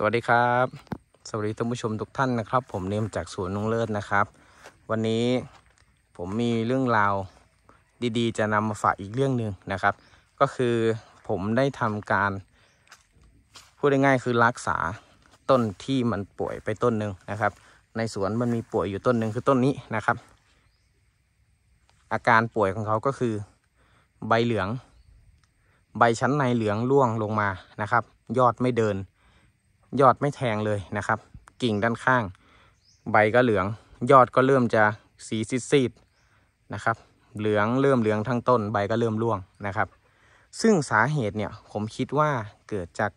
สวัสดีครับ สวัสดีท่านผู้ชมทุกท่านนะครับ ผมเนมจากสวนนุ่งเลิศนะครับ วันนี้ผมมีเรื่องราวดีๆ จะนำมาฝากอีกเรื่องหนึ่งนะครับ ก็คือผมได้ทำการพูดง่ายๆคือรักษาต้นที่มันป่วยไปต้นหนึ่งนะครับ ในสวนมันมีป่วยอยู่ต้นหนึ่งคือต้นนี้นะครับ อาการป่วยของเขาก็คือ ใบเหลือง ใบชั้นในเหลืองร่วงลงมานะครับ ยอดไม่เดินยอดไม่แทงเลยนะครับ กิ่งด้านข้าง ใบก็เหลือง ยอดก็เริ่มจะสีซีดๆนะครับ เหลืองเริ่มเหลืองทั้งต้น ใบก็เริ่มร่วงนะครับ ซึ่งสาเหตุเนี่ยผมคิดว่าเกิดจาก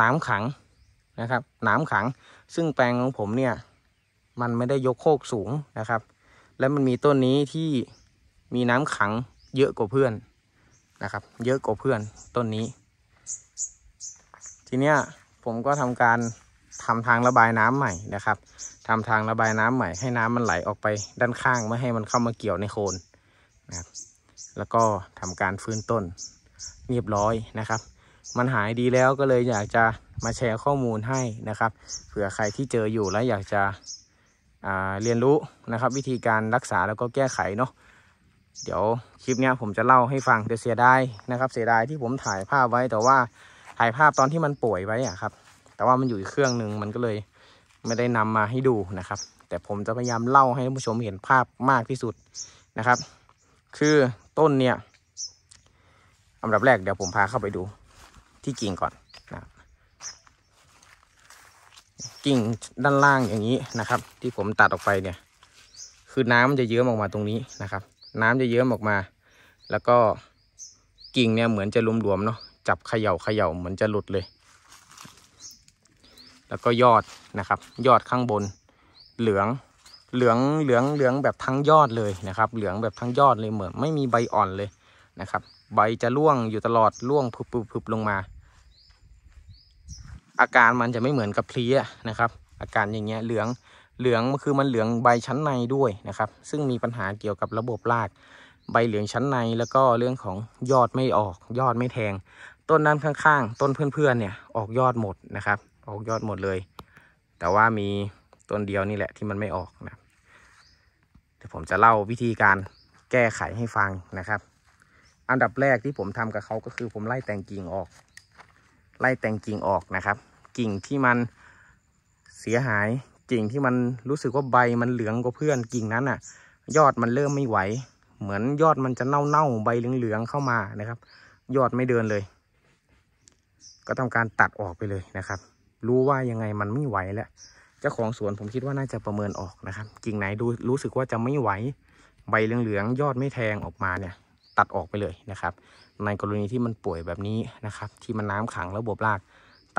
น้ำขังนะครับ น้ำขังซึ่งแปลงของผมเนี่ย มันไม่ได้ยกโคกสูงนะครับ และมันมีต้นนี้ที่มีน้ำขังเยอะกว่าเพื่อนนะครับ เยอะกว่าเพื่อนต้นนี้ ทีเนี้ยผมก็ทำการทำทางระบายน้ำใหม่นะครับ ทำทางระบายน้ำใหม่ให้น้ำมันไหลออกไปด้านข้างไม่ให้มันเข้ามาเกี่ยวในโคนนะครับ แล้วก็ทำการฟื้นต้นเรียบร้อยนะครับ มันหายดีแล้วก็เลยอยากจะมาแชร์ข้อมูลให้นะครับ เผื่อใครที่เจออยู่แล้วอยากจะเรียนรู้นะครับ วิธีการรักษาแล้วก็แก้ไขเนาะ เดี๋ยวคลิปนี้ผมจะเล่าให้ฟังเดี๋ยวเสียดายนะครับ เสียดายที่ผมถ่ายภาพไว้แต่ว่าถ่ายภาพตอนที่มันป่วยไว้อะครับแต่ว่ามันอยู่อีกเครื่องหนึ่งมันก็เลยไม่ได้นำมาให้ดูนะครับ แต่ผมจะพยายามเล่าให้ท่านผู้ชมเห็นภาพมากที่สุดนะครับ คือต้นเนี่ยอันดับแรกเดี๋ยวผมพาเข้าไปดูที่กิ่งก่อนนะกิ่งด้านล่างอย่างนี้นะครับ ที่ผมตัดออกไปเนี่ย คือน้ำจะเยื้อมออกมาตรงนี้นะครับ น้ำจะเยื้อมออกมา แล้วก็กิ่งเนี่ยเหมือนจะรวมๆเนาะจับเขย่าเขย่าเหมือนจะหลุดเลยแล้วก็ยอดนะครับ ยอดข้างบน เหลืองเหลืองเหลืองเหลืองแบบทั้งยอดเลยนะครับ เหลืองแบบทั้งยอดเลยเหมือนไม่มีใบอ่อนเลยนะครับ ใบจะร่วงอยู่ตลอดร่วงพึบๆลงมา อาการมันจะไม่เหมือนกับเพลี้ยนะครับ อาการอย่างเงี้ยเหลืองเหลืองมันคือมันเหลืองใบชั้นในด้วยนะครับ ซึ่งมีปัญหาเกี่ยวกับระบบรากใบเหลืองชั้นในแล้วก็เรื่องของยอดไม่ออก ยอดไม่แทงต้นด้านข้าง ๆ ต้นเพื่อน ๆ เนี่ยออกยอดหมดนะครับออกยอดหมดเลย แต่ว่ามีต้นเดียวนี่แหละที่มันไม่ออกนะ เดี๋ยวผมจะเล่าวิธีการแก้ไขให้ฟังนะครับ อันดับแรกที่ผมทำกับเขาก็คือผมไล่แต่งกิ่งออก ไล่แต่งกิ่งออกนะครับ กิ่งที่มันเสียหาย กิ่งที่มันรู้สึกว่าใบมันเหลืองกว่าเพื่อน กิ่งนั้นอ่ะ ยอดมันเริ่มไม่ไหว เหมือนยอดมันจะเน่าเน่าใบเหลืองๆเข้ามานะครับ ยอดไม่เดินเลย ก็ทำการตัดออกไปเลยนะครับรู้ว่ายังไงมันไม่ไหวแล้วเจ้าของสวนผมคิดว่าน่าจะประเมินออกนะครับ กิ่งไหนดูรู้สึกว่าจะไม่ไหวใบเหลืองๆยอดไม่แทงออกมาเนี่ย ตัดออกไปเลยนะครับ ในกรณีที่มันป่วยแบบนี้นะครับ ที่มันน้ำขังแล้วบวบราก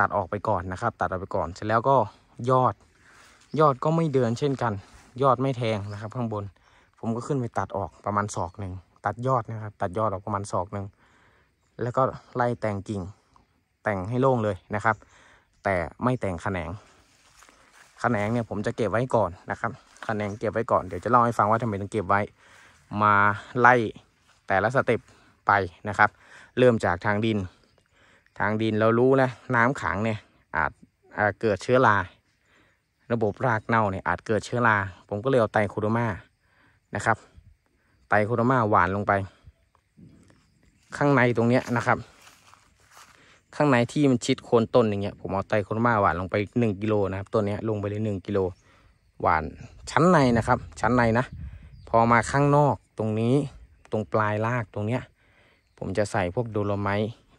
ตัดออกไปก่อนนะครับ ตัดออกไปก่อน เสร็จแล้วก็ยอด ยอดก็ไม่เดิน เช่นกัน ยอดไม่แทงนะครับ ข้างบน ผมก็ขึ้นไปตัดออกประมาณศอกหนึ่งตัดยอดนะครับ ตัดยอดออกประมาณศอกหนึ่งแล้วก็ไล่แต่งกิ่งแต่งให้โล่งเลยนะครับแต่ไม่แต่งแขนง แขนงเนี่ย ผมจะเก็บไว้ก่อนนะครับ แขนงเก็บไว้ก่อน เดี๋ยวจะเล่าให้ฟังว่าทำไมถึงเก็บไว้ มาไล่ แต่ละสเต็ปไปนะครับ เริ่มจากทางดิน ทางดินเรารู้นะน้ำขังเนี่ยอาจเกิดเชื้อรา ระบบรากเน่าเนี่ยอาจเกิดเชื้อรา ผมก็เลยเอาไตโคโดมานะครับ ไตโคโดมาหวานลงไป ข้างในตรงเนี้ยนะครับข้างในที่มันชิดโคนต้นอย่างเงี้ยผมเอาไตโคนมาหวานลงไป 1กิโลนะครับต้นนี้ลงไปเลย1กิโลหวานชั้นในนะครับ ชั้นในนะ พอมาข้างนอกตรงนี้ตรงปลายรากตรงเนี้ยผมจะใส่พวกโดโลไม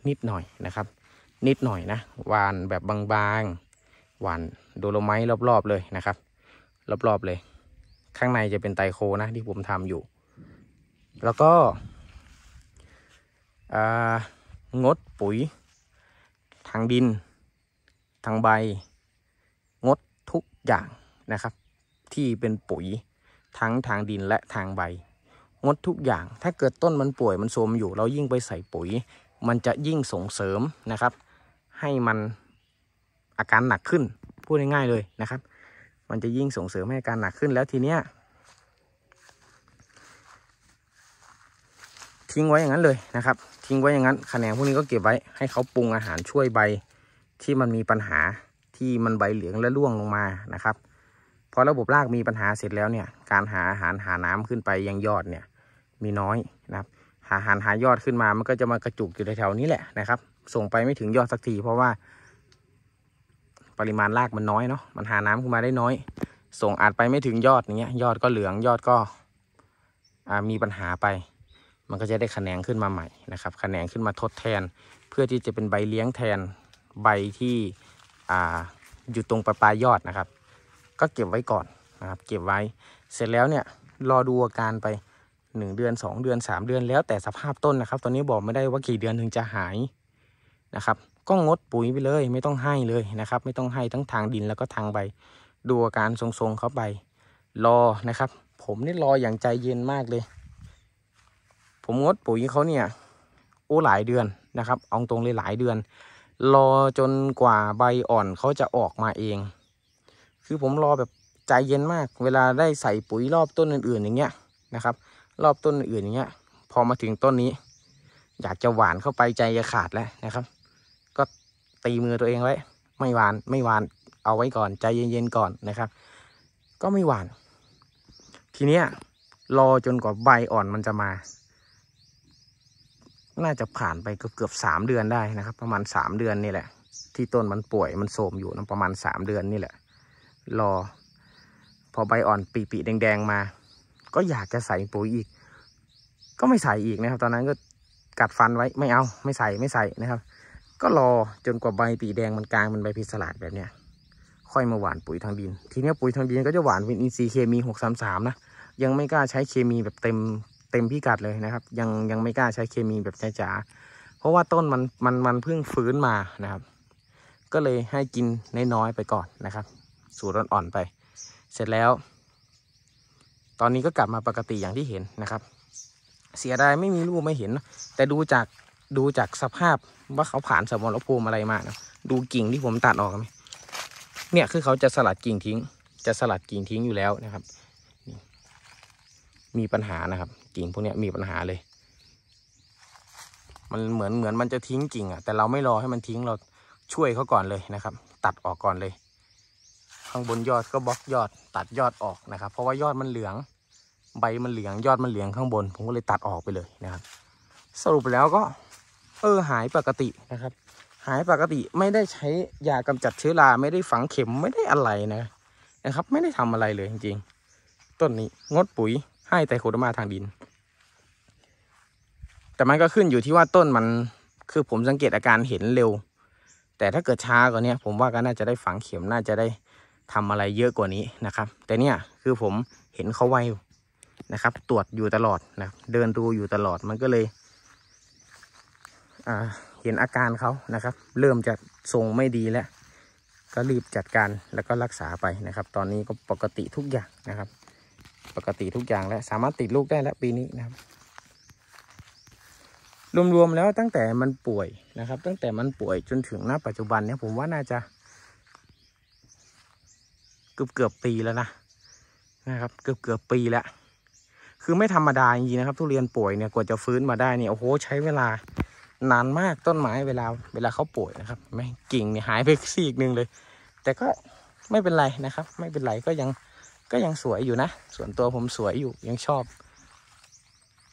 นิดหน่อยนะครับ นิดหน่อยนะ หวานแบบบางๆหวานโดโลไมรอบๆเลยนะครับรอบๆเลย ข้างในจะเป็นไตโคนะที่ผมทำอยู่ แล้วก็งดปุ๋ยทางดิน ทางใบ งดทุกอย่างนะครับ ที่เป็นปุ๋ยทั้งทางดินและทางใบ งดทุกอย่าง ถ้าเกิดต้นมันป่วยมันโทรมอยู่ เรายิ่งไปใส่ปุ๋ย มันจะยิ่งส่งเสริมนะครับ ให้มันอาการหนักขึ้นพูดง่ายๆเลยนะครับ มันจะยิ่งส่งเสริมให้อาการหนักขึ้นแล้วทีเนี้ยทิ้งไว้อย่างนั้นเลยนะครับ ทิ้งไว้อย่างนั้นคะแนนพวกนี้ก็เก็บไว้ ให้เขาปรุงอาหารช่วยใบที่มันมีปัญหา ที่มันใบเหลืองและร่วงลงมา นะครับ พอระบบรากมีปัญหาเสร็จแล้วเนี่ย การหาอาหารหาน้ำขึ้นไปยังยอดเนี่ย มีน้อยนะครับ หาอาหารหายอดขึ้นมา มันก็จะมากระจุกอยู่แถวๆนี้แหละนะครับ ส่งไปไม่ถึงยอดสักที เพราะว่าปริมาณรากมันน้อยเนาะมันหาน้ำขึ้นมาได้น้อย ส่งอาจไปไม่ถึงยอดอย่างเงี้ย ยอดก็เหลืองยอดก็มีปัญหาไปมันก็จะได้ขแขนงขึ้นมาใหม่นะครับขแขนงขึ้นมาทดแทน เพื่อที่จะเป็นใบเลี้ยงแทนใบที่อ่า อยู่ตรงปลาย ปลายยอดนะครับ ก็เก็บไว้ก่อนนะครับ เก็บไว้เสร็จแล้วเนี่ย รอดูอาการไป 1 เดือน 2 เดือน 3 เดือนแล้วแต่สภาพต้นนะครับ ตอนนี้บอกไม่ได้ว่า กี่เดือนถึงจะหายนะครับ ก็งดปุ๋ยไปเลย ไม่ต้องให้เลยนะครับ ไม่ต้องให้ทั้งทางดินแล้วก็ทางใบดูอาการทรงๆเขาไปรอนะครับ ผมนี่รออย่างใจเย็นมากเลยผมงดปุ๋ยเขาเนี่ยโอ้หลายเดือนนะครับเอาตรงเลย หลายเดือน รอจนกว่าใบอ่อนเขาจะออกมาเอง คือผมรอแบบใจเย็นมากเวลาได้ใส่ปุ๋ยรอบต้นอื่นๆ อย่างเงี้ยนะครับ รอบต้นอื่นอย่างเงี้ย พอมาถึงต้นนี้ อยากจะหวานเข้าไปใจจะขาดแล้วนะครับ ก็ตีมือตัวเองไว้ไม่หวานไม่หวานเอาไว้ก่อน ใจเย็นๆ ก่อนนะครับ ก็ไม่หวาน ทีเนี้ยรอจนกว่าใบอ่อนมันจะมาน่าจะผ่านไปเกือบเกือบสามเดือนได้นะครับ ประมาณสามเดือนนี่แหละ ที่ต้นมันป่วยมันโทมอยู่นะประมาณสามเดือนนี่แหละ รอ พอ ใบอ่อนปีปีแดงๆมา ก็อยากจะใส่ปุ๋ยอีก ก็ไม่ใส่อีกนะครับ ตอนนั้นก็กัดฟันไว้ไม่เอาไม่ใส่ไม่ใส่นะครับ ก็รอจนกว่าใบปีแดงมันกลางมันใบพิสลาดแบบเนี้ยค่อยมาหวานปุ๋ยทางดินทีนี้ปุ๋ยทางดินก็จะหวานวินอินทรีย์เคมีหกสามสามนะยังไม่กล้าใช้เคมีแบบเต็มเต็มพิกัดเลยนะครับ ยังยังไม่กล้าใช้เคมีแบบจ๋าเพราะว่าต้นมันมันมันเพิ่งฟื้นมานะครับ ก็เลยให้กินนน้อยไปก่อนนะครับ สูตรอ่อนไป เสร็จแล้ว ตอนนี้ก็กลับมาปกติอย่างที่เห็นนะครับ เสียดายไม่มีรูปไม่เห็น แต่ดูจากดูจากสภาพว่าเขาผ่านสมรภูมิอะไรมานะดูกิ่งที่ผมตัดออกไหมเนี่ยคือเขาจะสลัดกิ่งทิ้ง จะสลัดกิ่งทิ้งอยู่แล้วนะครับ มีปัญหานะครับกิ่งพวกนี้มีปัญหาเลย มันเหมือนเหมือนมันจะทิ้งกิ่งอะ แต่เราไม่รอ ให้มันทิ้งเราช่วยเขาก่อนเลยนะครับ ตัดออกก่อนเลย ข้างบนยอดก็บล็อกยอด ตัดยอดออกนะครับ เพราะว่ายอดมันเหลือง ใบมันเหลือง ยอดมันเหลืองข้างบน ผมก็เลยตัดออกไปเลยนะครับ สรุปแล้วก็ เออ หายปกตินะครับ หายปกติ ไม่ได้ใช้ยากำจัดเชื้อรา ไม่ได้ฝังเข็ม ไม่ได้อะไรนะ นะครับ ไม่ได้ทำอะไรเลยจริงๆ ต้นนี้งดปุ๋ยให้ไตโคดมาทางดิน แต่มันก็ขึ้นอยู่ที่ว่าต้นมันคือผมสังเกตอาการเห็นเร็ว แต่ถ้าเกิดช้ากว่านี้ผมว่าก็น่าจะได้ฝังเข็ม น่าจะได้ทำอะไรเยอะกว่านี้นะครับ แต่เนี่ย คือผมเห็นเขาไวนะครับ ตรวจอยู่ตลอดนะ เดินดูอยู่ตลอด มันก็เลยเห็นอาการเขานะครับ เริ่มจะทรงไม่ดีแล้ว ก็รีบจัดการแล้วก็รักษาไปนะครับ ตอนนี้ก็ปกติทุกอย่างนะครับปกติทุกอย่างแล้ว สามารถติดลูกได้แล้วปีนี้นะครับรวมๆ แล้วตั้งแต่มันป่วยนะครับ ตั้งแต่มันป่วยจนถึงณปัจจุบันเนี่ยผมว่าน่าจะเกือบเกือบปีแล้วนะนะครับ เกือบเกือบปีแล้วคือไม่ธรรมดาจริงๆนะครับทุเรียนป่วยเนี่ยกว่าจะฟื้นมาได้เนี่ยโอ้โหใช้เวลานานมากต้นไม้เวลา เวลาเขาป่วยนะครับไม่กิ่งเนี่ยหายไปซีกหนึ่งเลย แต่ก็ไม่เป็นไรนะครับ ไม่เป็นไรก็ยังก็ยังสวยอยู่นะส่วนตัวผมสวยอยู่ยังชอบ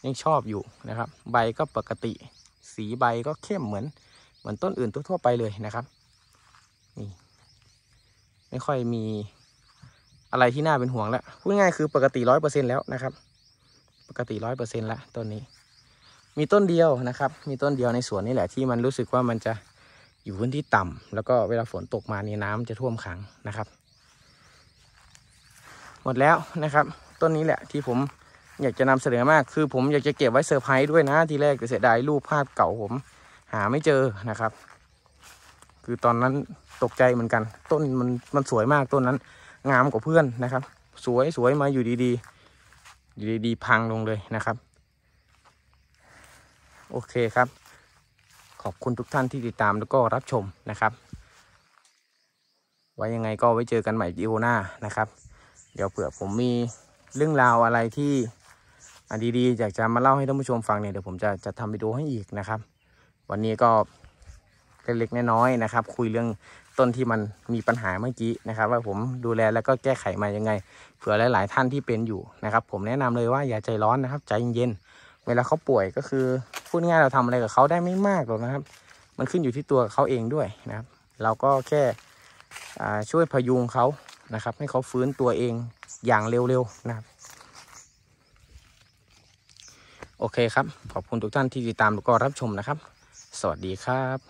ยังชอบอยู่นะครับ ใบก็ปกติ สีใบก็เข้มเหมือนเหมือนต้นอื่นทั่วไปเลยนะครับ นี่ ไม่ค่อยมีอะไรที่น่าเป็นห่วงแล้วพูดง่ายคือปกติร้อยเปอร์เซ็นแล้วนะครับ ปกติร้อยเปอร์เซ็นละต้นนี้ มีต้นเดียวนะครับ มีต้นเดียวในสวนนี่แหละที่มันรู้สึกว่ามันจะอยู่พื้นที่ต่ำ แล้วก็เวลาฝนตกมานี่น้ำจะท่วมขังนะครับมดแล้วนะครับ ต้นนี้ แหละที่ผมอยากจะนำเสนอมาก คือผม อยากจะเก็บไว้เซอร์ไพรส์ด้วย นะที แรกจะเสียดายรูปภาพเก่าผม หาไม่เจอนะครับ คือตอนนั้นตกใจเหมือนกันต้นมันมันสวยมากต้นนั้นงาม กว่าเพื่อนนะครับ สวยสวยมาอยู่ดีีอยู่ดีีพังลงเลยนะครับ โอเคครับ ขอบคุณทุกท่านที่ติดตามแล้วก็รับชมนะครับ ไว้ยังไงก็ไว้เจอกันใหม่ดีโอหน้านะครับเดี๋ยวเผื่อผมมีเรื่องราวอะไรที่อันดีๆ อยากจะมาเล่าให้ท่านผู้ชมฟังเนี่ยเดี๋ยวผมจะจะทำวิดีโอให้อีกนะครับ วันนี้ก็เล็กๆ น้อยๆ นะครับ คุยเรื่องต้นที่มันมีปัญหาเมื่อกี้นะครับ ว่าผมดูแลแล้วก็แก้ไขมายังไง เผื่อหลายๆ ท่านที่เป็นอยู่นะครับ ผมแนะนำเลยว่าอย่าใจร้อนนะครับ ใจเย็น เวลาเขาป่วยก็คือพูดง่ายเราทำอะไรกับเขาได้ไม่มากหรอกนะครับ มันขึ้นอยู่ที่ตัวเขาเองด้วยนะครับ เราก็แค่ช่วยพยุงเขานะครับ ให้เขาฟื้นตัวเองอย่างเร็วๆนะครับ โอเคครับ ขอบคุณทุกท่านที่ติดตามแล้วก็รับชมนะครับ สวัสดีครับ